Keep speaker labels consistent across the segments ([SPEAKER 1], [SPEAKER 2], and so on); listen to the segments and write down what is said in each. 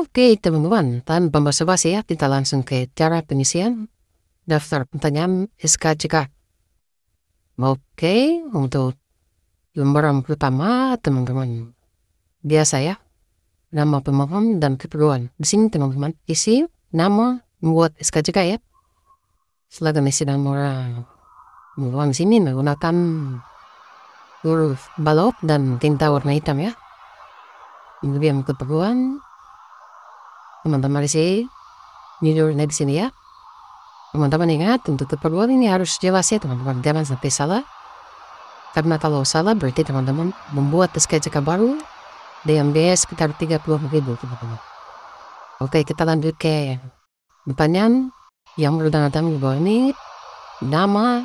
[SPEAKER 1] Oke teman kehittämään tämän bombassa ya, tinta langsung ke cara pengisian daftar pertanyaan SKCK. Oke, untuk yang pertama teman-teman. Biasa ya, nama pemohon dan keperluan. Di sini teman-teman isi nama buat SKCK ya. Silakan isi dan orang. Pemohon sini menggunakan huruf balok dan tinta warna hitam ya. Kemudian keperluan teman-teman di sini ini ne di sini ya. Teman-teman ingat untuk perbuatan ini harus jelas ya teman-teman. Jangan sampai salah. Karena kalau salah berarti teman-teman membuat sketsa baru dengan biaya sekitar 30 ribu teman-teman. Oke kita lanjut ke pertanyaan yang berdana dalam di bawah ini. Nama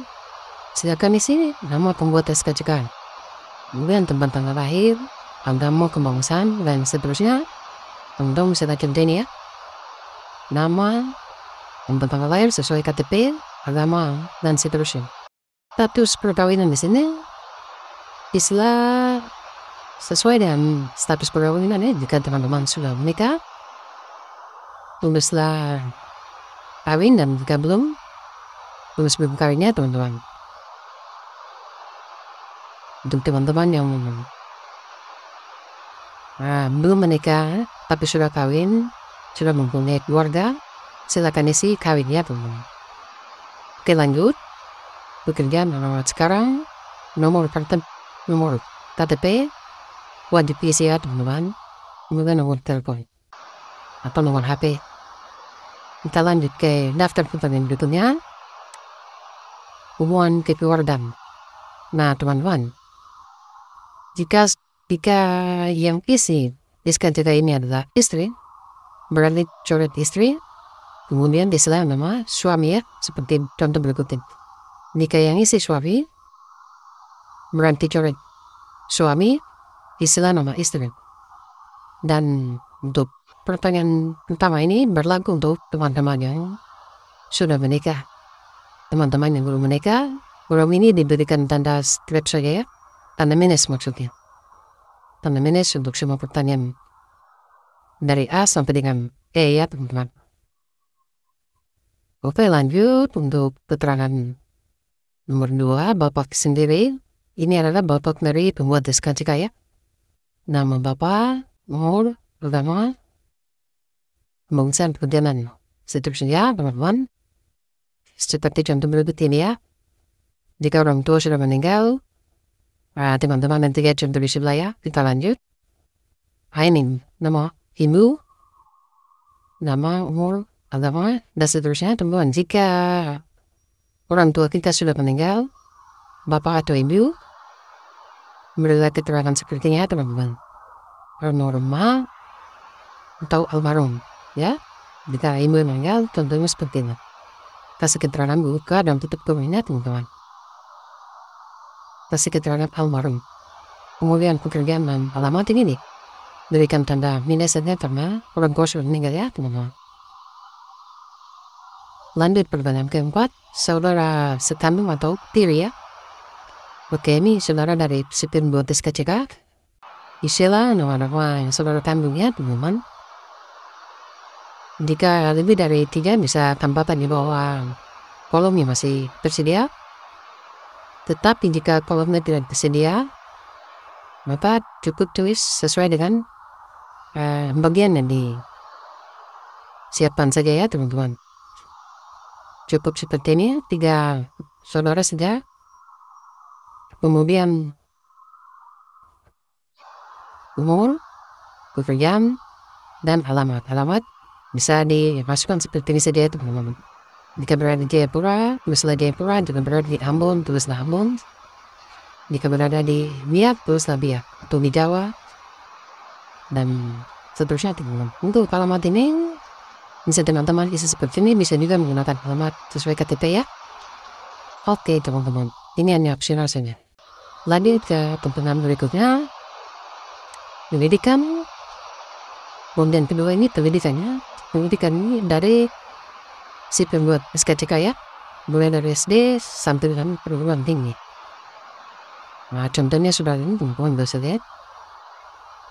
[SPEAKER 1] silakan di sini nama pembuat tes sketsa kan. Kemudian tempat tanggal lahir, agama kebangsaan dan seterusnya. Teman-teman bisa tajam ya. Nama tempat lahir sesuai KTP, agama, dan seterusnya. Status perkawinan di sini istilah sesuai dengan status perkawinan ya jika teman-teman sudah menikah tulislah kawin dan jika belum belum belum kawinnya teman-teman untuk teman-teman yang belum menikah tapi sudah kawin sudah mempunyai keluarga? Silakan isi kawinnya dulu. Oke lanjut. Bekerja nomor sekarang. Nomor kartu nomor KTP wajib isi ya teman-teman. Kemudian nomor telepon atau nomor HP. Kita lanjut ke daftar pertanyaan berikutnya. Hubungan keluarga. Nah, teman-teman, jika jika yang isi diskatika ini adalah istri, berarti coret istri, kemudian diselain nama suami ya, seperti contoh berikut ini. Nikah yang isi suami, berarti coret suami, diselain nama istri. Dan untuk pertanyaan pertama ini berlaku untuk teman-teman yang sudah menikah. Teman-teman yang belum menikah, belum ini diberikan tanda strip saja ya, tanda minus maksudnya. Tanda minus untuk semua pertanyaan dari A sampai dengan E ya teman-teman. Oke lanjut untuk keterangan nomor 2 Bapak sendiri. Ini adalah Bapak dari pembuat cika ya. Nama Bapak, umur, Pertama, pembangunan perjalanan. Seterusnya teman-teman. jam contoh berikut ini ya. Jika orang tua sudah meninggal, teman-teman nanti jam contoh di sebelah ya. Kita lanjut. Ini nama himu nama umur agama dan seterusnya teman jika orang tua kita sudah meninggal bapak atau ibu berilah keterangan sepertinya teman-teman normal atau almarhum ya jika ibu meninggal tentunya seperti ini kasih keterangan buka dan tutup tubuhnya teman-teman kasih keterangan almarhum kemudian pekerjaan dan alamat ini nih Yrikan tanda orang tämä olen ya, niitä Lalu Lanjut pertanyaan keempat, saudara setamu atau ya. Oke, ini saudara dari sipir buatis Isilah, Istilah nama-nama saudara tambungnya teman. Jika lebih dari tiga bisa tambah di bawah kolomnya masih tersedia. Tetapi jika kolomnya tidak tersedia, maka cukup tulis sesuai dengan Eh, yang di siapkan saja ya teman-teman. Cukup seperti ini, tiga saudara saja. Kemudian umur, pekerjaan, dan alamat. Alamat bisa dimasukkan seperti ini saja ya, teman-teman. Jika berada di Jayapura, tulislah Jayapura, jika berada di Ambon, tulislah Ambon. Jika berada di Biak, tulislah Biak. Atau di Jawa, dan seterusnya teman-teman Untuk alamat ini bisa teman-teman bisa seperti ini bisa juga menggunakan alamat sesuai KTP ya. Oke teman-teman, ini hanya opsional saja. Lanjut ke pertanyaan berikutnya. Pendidikan. Kemudian kedua ini pendidikannya. Pendidikan ya. ini dari si pembuat SKCK ya. Mulai dari SD sampai dengan perguruan tinggi. Nah, contohnya sudah ini teman-teman bisa lihat.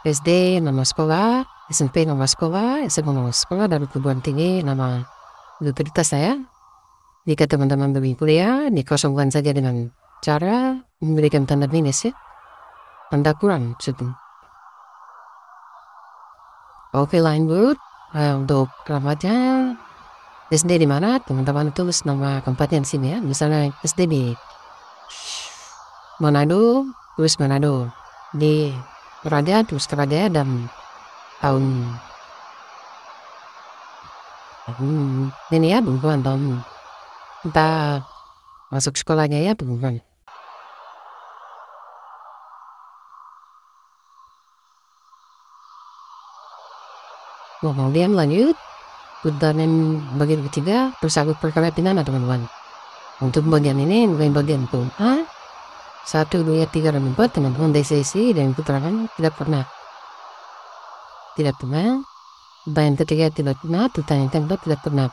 [SPEAKER 1] SD nama sekolah, SMP nama sekolah, SMA nama sekolah, dan perguruan tinggi nama universitas saya. Ya. Jika teman-teman beli kuliah, dikosongkan saja dengan cara memberikan tanda minus ya. Tanda kurang maksudnya. Oke lain lanjut uh, eh, untuk keramatnya SD di mana teman-teman tulis nama tempatnya di sini ya misalnya SD di Manado tulis Manado di Страдают, страдают. tahun. Ini ya bukan dong. entah masuk sekolahnya ya bukan. dia melanjut. putaran bagian ketiga bersatu perkara pidana teman-teman. Untuk bagian ini bukan bagianku. ah satu dua tiga dan empat teman-teman DCC dan itu terangkan tidak pernah tidak pernah bayang ketiga tidak pernah tentang yang keempat tidak pernah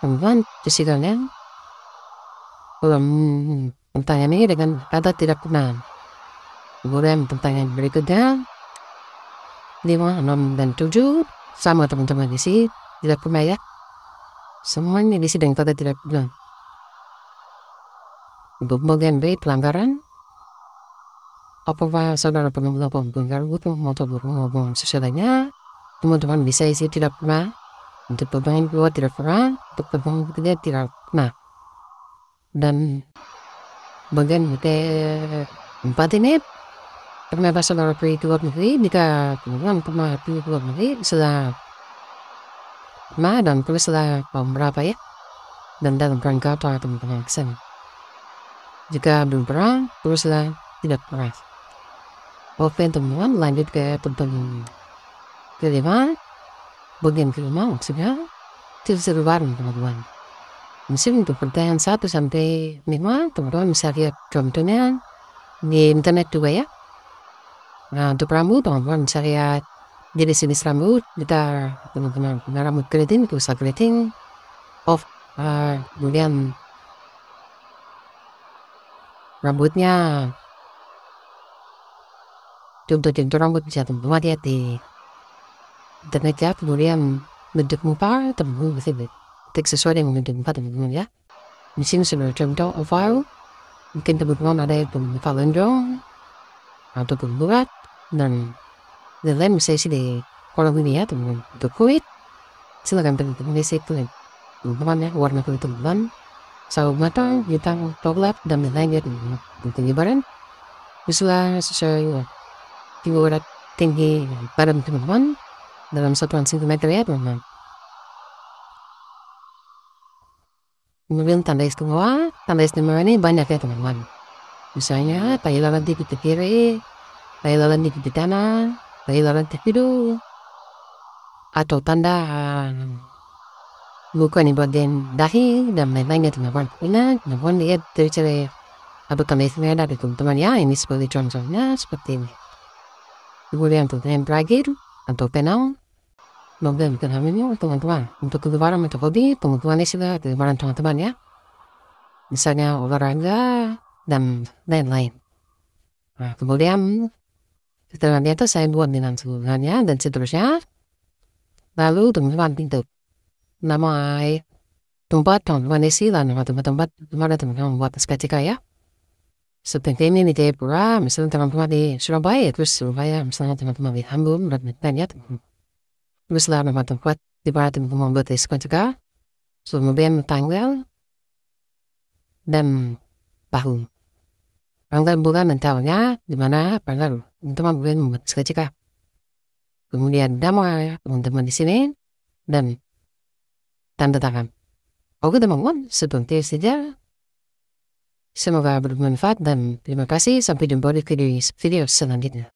[SPEAKER 1] kemudian kesimpulannya belum pertanyaan ini dengan kata tidak pernah kemudian pertanyaan berikutnya lima enam dan tujuh sama teman-teman di sini tidak pernah ya semuanya di sini dengan kata tidak pernah berbagai pelanggaran apakah saudara pernah melakukan pelanggaran hukum atau berhubungan sosialnya teman-teman bisa isi tidak pernah untuk pemain kedua tidak pernah untuk beban ketiga tidak pernah dan bagian mute empat ini ternyata saudara pergi ke luar negeri jika kemudian pernah pergi ke luar negeri sudah pernah dan perlu sudah berapa ya dan dalam rangka teman-teman kesana jika belum pernah, teruslah tidak pernah. Oke teman-teman, lanjut ke pertemuan kelima. Bagian kelima maksudnya seru bareng teman-teman. Mungkin untuk pertanyaan 1 sampai 5, teman-teman bisa lihat contohnya di internet juga ya. Nah, untuk rambut, teman-teman bisa lihat jadi jenis rambut, kita teman-teman rambut keriting, rusak keriting, of, uh, kemudian rambutnya contoh-contoh rambut bisa tumbuh mati hati dan aja kemudian muka tumbuh temu tersebut Tidak sesuai dengan bentuk tumbuh ya mungkin sudah contoh oval mungkin tumbuh teman ada yang palendrong atau bulat dan dan lain misalnya sih di kalau ya, dilihat untuk kulit silakan teman-teman bisa kulit teman-teman ya, warna kulit teman sau matar gitang toglap dan langit tinggi badan usulah sesuai figurat tinggi badan teman-teman dalam satuan sentimeter ya teman-teman kemudian tanda istimewa tanda istimewa ini banyak ya teman-teman misalnya tai lalat di titik kiri tai lalat di titik kanan tai lalat di atau tanda bukan den dahil, dan lain itu memang benar dia dia tercerai Abu kami sebenarnya dari teman-teman ya ini seperti contohnya seperti ini Ibu dia untuk yang terakhir atau penang Moga bukan hal ini teman-teman untuk keluaran ini sudah di barang teman-teman ya misalnya olahraga dan lain-lain nah, kemudian setelah itu saya buat dengan seluruhnya dan seterusnya lalu teman-teman pintu namai tempat on vanesila nama tempat-tempat mana teman-teman buat seketika ya. Seperti ini di Debra, misalnya teman-teman di Surabaya, terus Surabaya, misalnya teman-teman di Hamburg, berat Medan ya. Teruslah nama tempat di mana teman-teman buat seketika. Kemudian tanggal dan tahun. Tanggal bulan dan tahunnya di mana tanggal teman-teman bulan membuat seketika. Kemudian damai teman-teman di sini dan tanda Oke teman-teman, seperti saja Semoga bermanfaat dan terima kasih. Sampai jumpa di video selanjutnya.